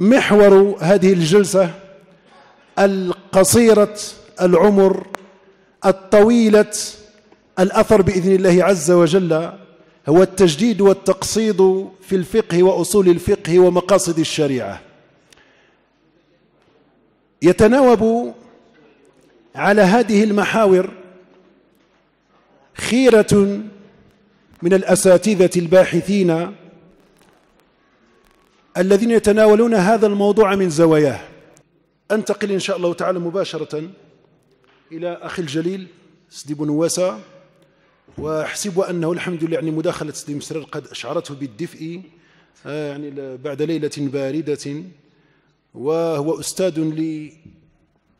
محور هذه الجلسة القصيرة العمر الطويلة الأثر بإذن الله عز وجل هو التجديد والتقصيد في الفقه وأصول الفقه ومقاصد الشريعة يتناوب على هذه المحاور خيرة من الأساتذة الباحثين الذين يتناولون هذا الموضوع من زواياه أنتقل إن شاء الله تعالى مباشرة إلى أخي الجليل سدي بن وأحسب أنه الحمد لله يعني مداخلة سدي مسرر قد أشعرته بالدفء آه، يعني بعد ليلة باردة وهو أستاذ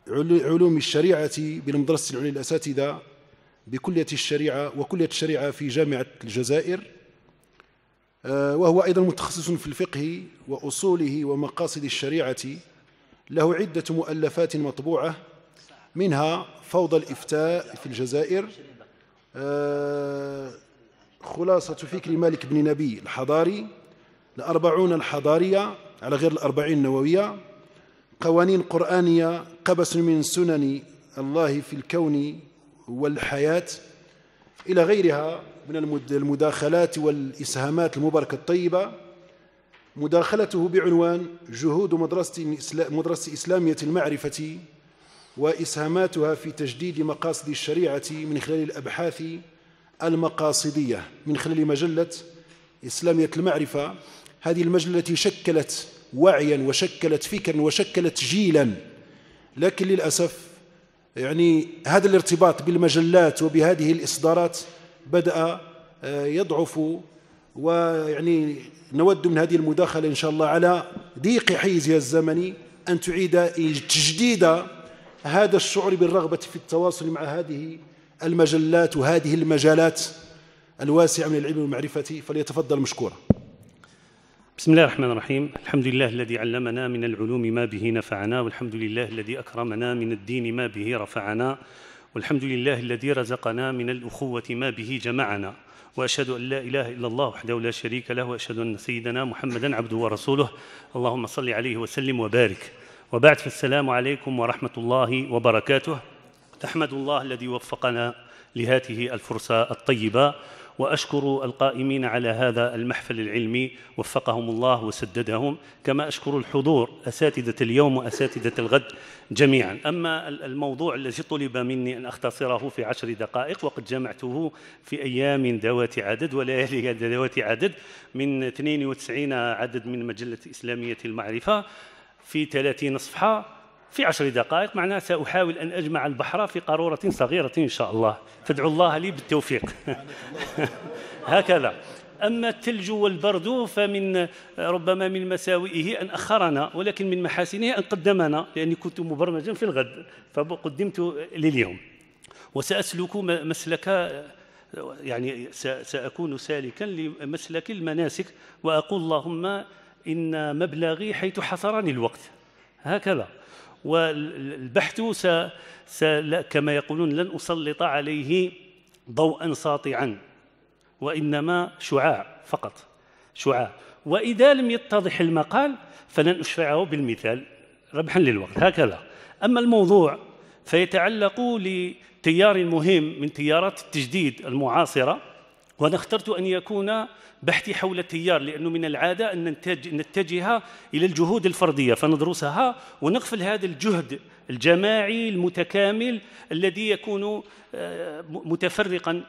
لعلوم الشريعة بالمدرسة العليا للأساتذة بكلية الشريعة وكلية الشريعة في جامعة الجزائر آه، وهو أيضا متخصص في الفقه وأصوله ومقاصد الشريعة له عدة مؤلفات مطبوعة منها فوضى الإفتاء في الجزائر آه، خلاصة فكر مالك بن نبي الحضاري الأربعون الحضارية على غير الأربعين النووية قوانين قرآنية قبس من سنن الله في الكون والحياة إلى غيرها من المداخلات والإسهامات المباركة الطيبة مداخلته بعنوان جهود مدرسة, مدرسة إسلامية المعرفة وإسهاماتها في تجديد مقاصد الشريعة من خلال الأبحاث المقاصدية من خلال مجلة إسلامية المعرفة هذه المجلة التي شكلت وعيا وشكلت فكرا وشكلت جيلا لكن للأسف يعني هذا الارتباط بالمجلات وبهذه الإصدارات بدأ آه، يضعف ويعني نود من هذه المداخلة إن شاء الله على ضيق حيزها الزمني أن تعيد تجديد هذا الشعور بالرغبة في التواصل مع هذه المجلات وهذه المجالات الواسعة من العلم والمعرفة فليتفضل مشكورا بسم الله الرحمن الرحيم الحمد لله الذي علمنا من العلوم ما به نفعنا والحمد لله الذي أكرمنا من الدين ما به رفعنا والحمد لله الذي رزقنا من الأخوة ما به جمعنا وأشهد أن لا إله إلا الله وحده لا شريك له وأشهد أن سيدنا محمدا عبده ورسوله اللهم صل عليه وسلم وبارك وبعد فالسلام عليكم ورحمة الله وبركاته تحمد الله الذي وفقنا لهذه الفرصة الطيبة واشكر القائمين على هذا المحفل العلمي وفقهم الله وسددهم كما اشكر الحضور اساتذه اليوم واساتذه الغد جميعا اما الموضوع الذي طلب مني ان اختصره في عشر دقائق وقد جمعته في ايام ذوات عدد وليالي ذوات عدد من 92 عدد من مجله اسلاميه المعرفه في 30 صفحه في عشر دقائق معناها سأحاول أن أجمع البحر في قارورة صغيرة إن شاء الله تدعو الله لي بالتوفيق هكذا أما الثلج والبرد فمن ربما من مساوئه أن أخرنا ولكن من محاسنه أن قدمنا لأني كنت مبرمجا في الغد فقدمت لليوم وسأسلك مسلك يعني سأكون سالكا لمسلك المناسك وأقول اللهم إن مبلغي حيث حصرني الوقت هكذا والبحث س... س... كما يقولون لن أسلط عليه ضوءا ساطعا وإنما شعاع فقط شعاع وإذا لم يتضح المقال فلن أشفعه بالمثال ربحا للوقت هكذا أما الموضوع فيتعلق لتيار مهم من تيارات التجديد المعاصرة وأنا اخترت أن يكون بحثي حول التيار لأنه من العادة أن نتجه إلى الجهود الفردية فندرسها ونغفل هذا الجهد الجماعي المتكامل الذي يكون آه، متفرقا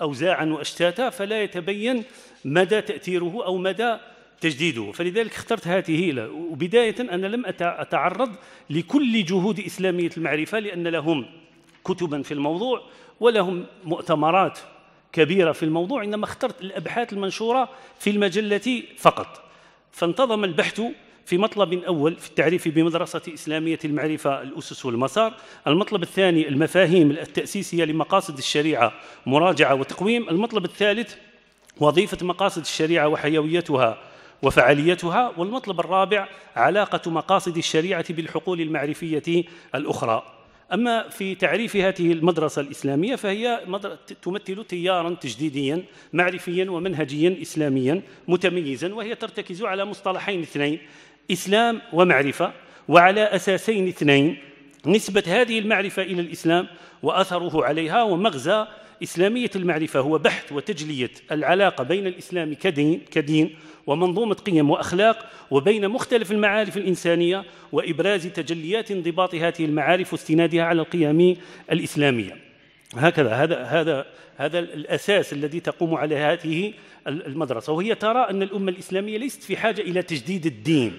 أوزاعا وأشتاتا فلا يتبين مدى تأثيره أو مدى تجديده فلذلك اخترت هذه وبداية أنا لم أتعرض لكل جهود إسلامية المعرفة لأن لهم كتبا في الموضوع ولهم مؤتمرات كبيرة في الموضوع إنما اخترت الأبحاث المنشورة في المجلة فقط فانتظم البحث في مطلب أول في التعريف بمدرسة إسلامية المعرفة الأسس والمسار المطلب الثاني المفاهيم التأسيسية لمقاصد الشريعة مراجعة وتقويم المطلب الثالث وظيفة مقاصد الشريعة وحيويتها وفعاليتها والمطلب الرابع علاقة مقاصد الشريعة بالحقول المعرفية الأخرى أما في تعريف هذه المدرسة الإسلامية فهي تمثل تيارا تجديديا معرفيا ومنهجيا إسلاميا متميزا وهي ترتكز على مصطلحين اثنين إسلام ومعرفة وعلى أساسين اثنين نسبة هذه المعرفة إلى الإسلام وأثره عليها ومغزى إسلامية المعرفة هو بحث وتجلية العلاقة بين الإسلام كدين, كدين ومنظومة قيم وأخلاق وبين مختلف المعارف الإنسانية وإبراز تجليات انضباط هذه المعارف واستنادها على القيم الإسلامية هكذا هذا هذا هذا الاساس الذي تقوم على هذه المدرسه وهي ترى ان الامه الاسلاميه ليست في حاجه الى تجديد الدين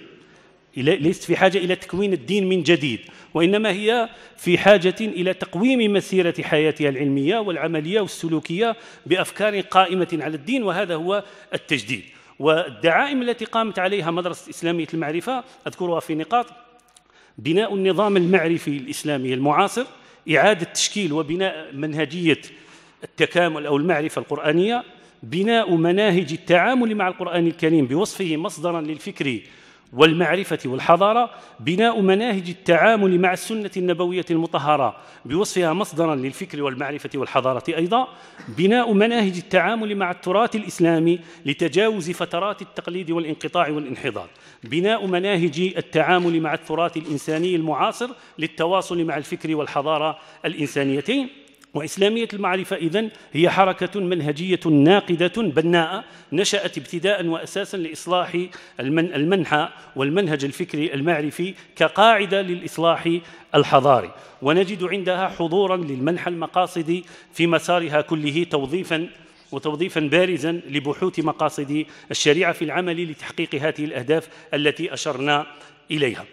ليست في حاجة إلى تكوين الدين من جديد وإنما هي في حاجة إلى تقويم مسيرة حياتها العلمية والعملية والسلوكية بأفكار قائمة على الدين وهذا هو التجديد والدعائم التي قامت عليها مدرسة إسلامية المعرفة أذكرها في نقاط بناء النظام المعرفي الإسلامي المعاصر إعادة تشكيل وبناء منهجية التكامل أو المعرفة القرآنية بناء مناهج التعامل مع القرآن الكريم بوصفه مصدرا للفكر والمعرفة والحضارة بناء مناهج التعامل مع السنة النبوية المطهرة بوصفها مصدرا للفكر والمعرفة والحضارة أيضا بناء مناهج التعامل مع التراث الإسلامي لتجاوز فترات التقليد والانقطاع والانحضار بناء مناهج التعامل مع التراث الإنساني المعاصر للتواصل مع الفكر والحضارة الإنسانيتين وإسلامية المعرفة إذن هي حركة منهجية ناقدة بناءة نشأت ابتداء وأساسا لإصلاح المنحى والمنهج الفكري المعرفي كقاعدة للإصلاح الحضاري ونجد عندها حضورا للمنحى المقاصدي في مسارها كله توظيفا وتوظيفا بارزا لبحوث مقاصد الشريعة في العمل لتحقيق هذه الأهداف التي أشرنا إليها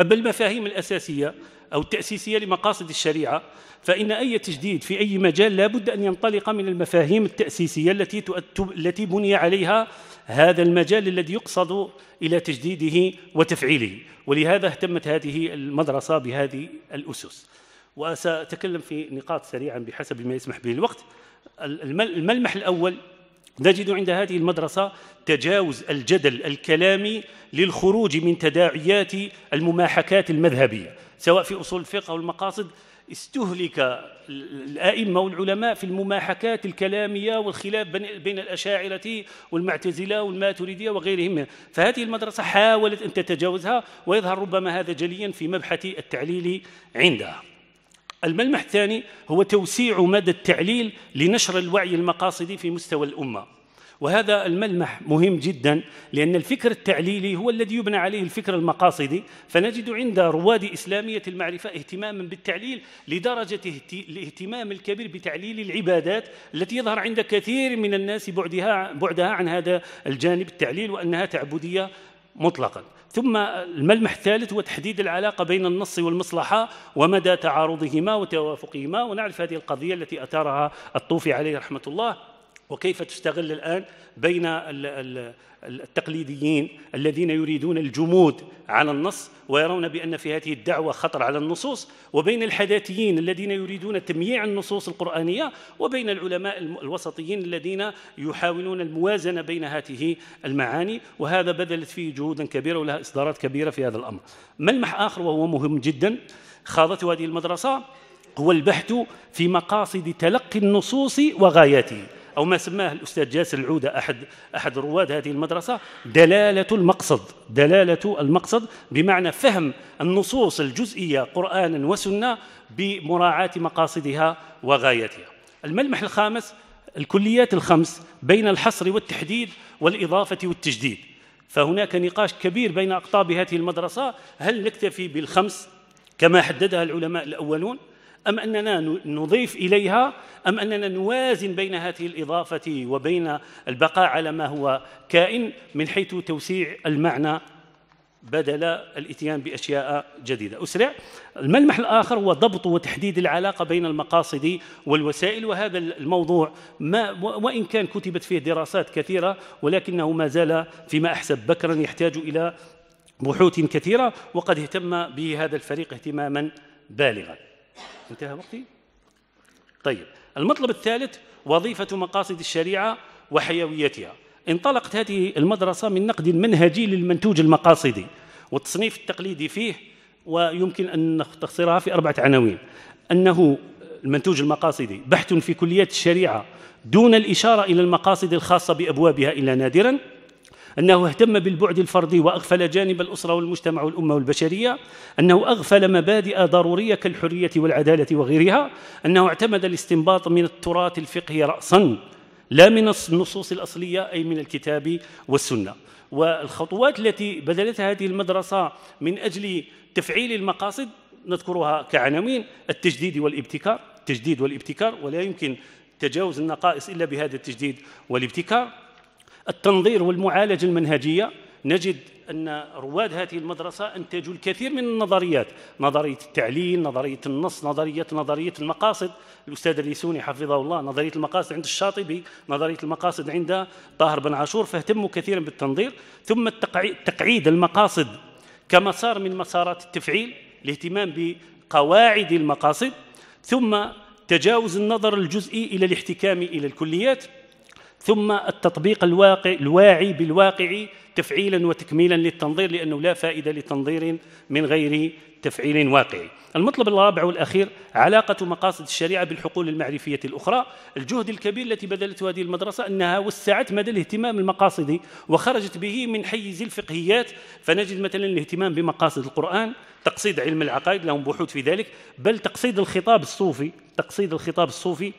أما المفاهيم الأساسية أو التأسيسية لمقاصد الشريعة فإن أي تجديد في أي مجال لا بد أن ينطلق من المفاهيم التأسيسية التي التي بني عليها هذا المجال الذي يقصد إلى تجديده وتفعيله ولهذا اهتمت هذه المدرسة بهذه الأسس وسأتكلم في نقاط سريعا بحسب ما يسمح به الوقت الملمح الأول نجد عند هذه المدرسة تجاوز الجدل الكلامي للخروج من تداعيات المماحكات المذهبية سواء في أصول الفقه أو المقاصد استهلك الأئمة والعلماء في المماحكات الكلامية والخلاف بين الأشاعرة والمعتزلة والماتريدية وغيرهم فهذه المدرسة حاولت أن تتجاوزها ويظهر ربما هذا جليا في مبحث التعليل عندها الملمح الثاني هو توسيع مدى التعليل لنشر الوعي المقاصدي في مستوى الأمة وهذا الملمح مهم جدا لأن الفكر التعليلي هو الذي يبنى عليه الفكر المقاصدي فنجد عند رواد إسلامية المعرفة اهتماما بالتعليل لدرجة الاهتمام الكبير بتعليل العبادات التي يظهر عند كثير من الناس بعدها, بعدها عن هذا الجانب التعليل وأنها تعبدية مطلقا ثم الملمح الثالث هو تحديد العلاقة بين النص والمصلحة ومدى تعارضهما وتوافقهما ونعرف هذه القضية التي أثارها الطوفي عليه رحمة الله وكيف تستغل الآن بين التقليديين الذين يريدون الجمود على النص ويرون بأن في هذه الدعوة خطر على النصوص وبين الحداثيين الذين يريدون تمييع النصوص القرآنية وبين العلماء الوسطيين الذين يحاولون الموازنة بين هذه المعاني وهذا بذلت فيه جهودا كبيرة ولها إصدارات كبيرة في هذا الأمر ملمح آخر وهو مهم جدا خاضته هذه المدرسة هو البحث في مقاصد تلقي النصوص وغاياته أو ما سماه الأستاذ جاسر العودة أحد أحد رواد هذه المدرسة دلالة المقصد دلالة المقصد بمعنى فهم النصوص الجزئية قرآنا وسنة بمراعاة مقاصدها وغايتها الملمح الخامس الكليات الخمس بين الحصر والتحديد والإضافة والتجديد فهناك نقاش كبير بين أقطاب هذه المدرسة هل نكتفي بالخمس كما حددها العلماء الأولون أم أننا نضيف إليها أم أننا نوازن بين هذه الإضافة وبين البقاء على ما هو كائن من حيث توسيع المعنى بدل الاتيان باشياء جديده اسرع الملمح الاخر هو ضبط وتحديد العلاقه بين المقاصد والوسائل وهذا الموضوع ما وان كان كتبت فيه دراسات كثيره ولكنه ما زال فيما احسب بكرا يحتاج الى بحوث كثيره وقد اهتم به هذا الفريق اهتماما بالغا انتهى وقتي طيب المطلب الثالث وظيفة مقاصد الشريعة وحيويتها انطلقت هذه المدرسة من نقد المنهجي للمنتوج المقاصدي والتصنيف التقليدي فيه ويمكن أن نختصرها في أربعة عناوين أنه المنتوج المقاصدي بحث في كليات الشريعة دون الإشارة إلى المقاصد الخاصة بأبوابها إلا نادرا أنه اهتم بالبعد الفردي وأغفل جانب الأسرة والمجتمع والأمة والبشرية أنه أغفل مبادئ ضرورية كالحرية والعدالة وغيرها أنه اعتمد الاستنباط من التراث الفقهي رأساً لا من النصوص الأصلية أي من الكتاب والسنة والخطوات التي بذلتها هذه المدرسة من أجل تفعيل المقاصد نذكرها كعناوين التجديد والابتكار التجديد والابتكار ولا يمكن تجاوز النقائص إلا بهذا التجديد والابتكار التنظير والمعالجة المنهجية نجد أن رواد هذه المدرسة أنتجوا الكثير من النظريات نظرية التعليل نظرية النص نظرية نظرية المقاصد الأستاذ الليسوني حفظه الله نظرية المقاصد عند الشاطبي نظرية المقاصد عند طاهر بن عاشور فاهتموا كثيرا بالتنظير ثم تقعيد المقاصد كمسار من مسارات التفعيل الاهتمام بقواعد المقاصد ثم تجاوز النظر الجزئي إلى الاحتكام إلى الكليات ثم التطبيق الواقع الواعي بالواقع تفعيلا وتكميلا للتنظير لانه لا فائده لتنظير من غير تفعيل واقعي. المطلب الرابع والاخير علاقه مقاصد الشريعه بالحقول المعرفيه الاخرى، الجهد الكبير التي بذلته هذه المدرسه انها وسعت مدى الاهتمام المقاصدي وخرجت به من حيز الفقهيات فنجد مثلا الاهتمام بمقاصد القران، تقصيد علم العقائد لهم بحوث في ذلك، بل تقصيد الخطاب الصوفي، تقصيد الخطاب الصوفي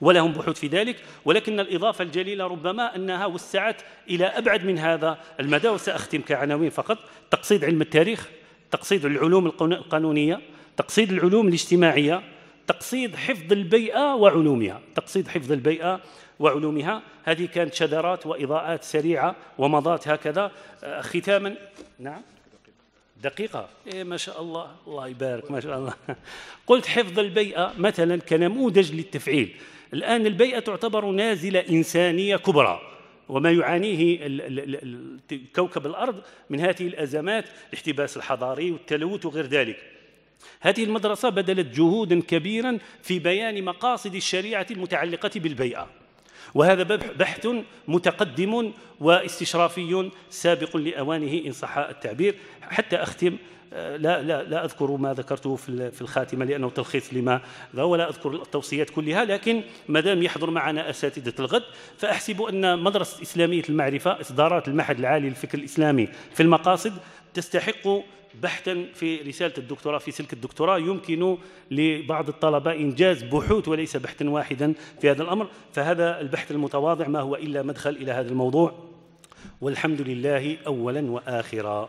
ولهم بحوث في ذلك ولكن الإضافة الجليلة ربما أنها وسعت إلى أبعد من هذا المدى وسأختم كعناوين فقط تقصيد علم التاريخ تقصيد العلوم القانونية تقصيد العلوم الاجتماعية تقصيد حفظ البيئة وعلومها تقصيد حفظ البيئة وعلومها هذه كانت شذرات وإضاءات سريعة ومضات هكذا آه، ختاما نعم دقيقة إيه ما شاء الله الله يبارك ما شاء الله قلت حفظ البيئة مثلا كنموذج للتفعيل الآن البيئة تعتبر نازلة إنسانية كبرى وما يعانيه كوكب الأرض من هذه الأزمات الاحتباس الحضاري والتلوث وغير ذلك هذه المدرسة بذلت جهودا كبيرا في بيان مقاصد الشريعة المتعلقة بالبيئة وهذا بحث متقدم واستشرافي سابق لأوانه إن صح التعبير حتى أختم آه، لا لا لا اذكر ما ذكرته في في الخاتمه لانه تلخيص لما ولا اذكر التوصيات كلها لكن ما دام يحضر معنا اساتذه الغد فاحسب ان مدرسه اسلاميه المعرفه اصدارات المعهد العالي للفكر الاسلامي في المقاصد تستحق بحثا في رسالة الدكتوراه في سلك الدكتوراه يمكن لبعض الطلبة إنجاز بحوث وليس بحثا واحدا في هذا الأمر فهذا البحث المتواضع ما هو إلا مدخل إلى هذا الموضوع والحمد لله أولا وآخرا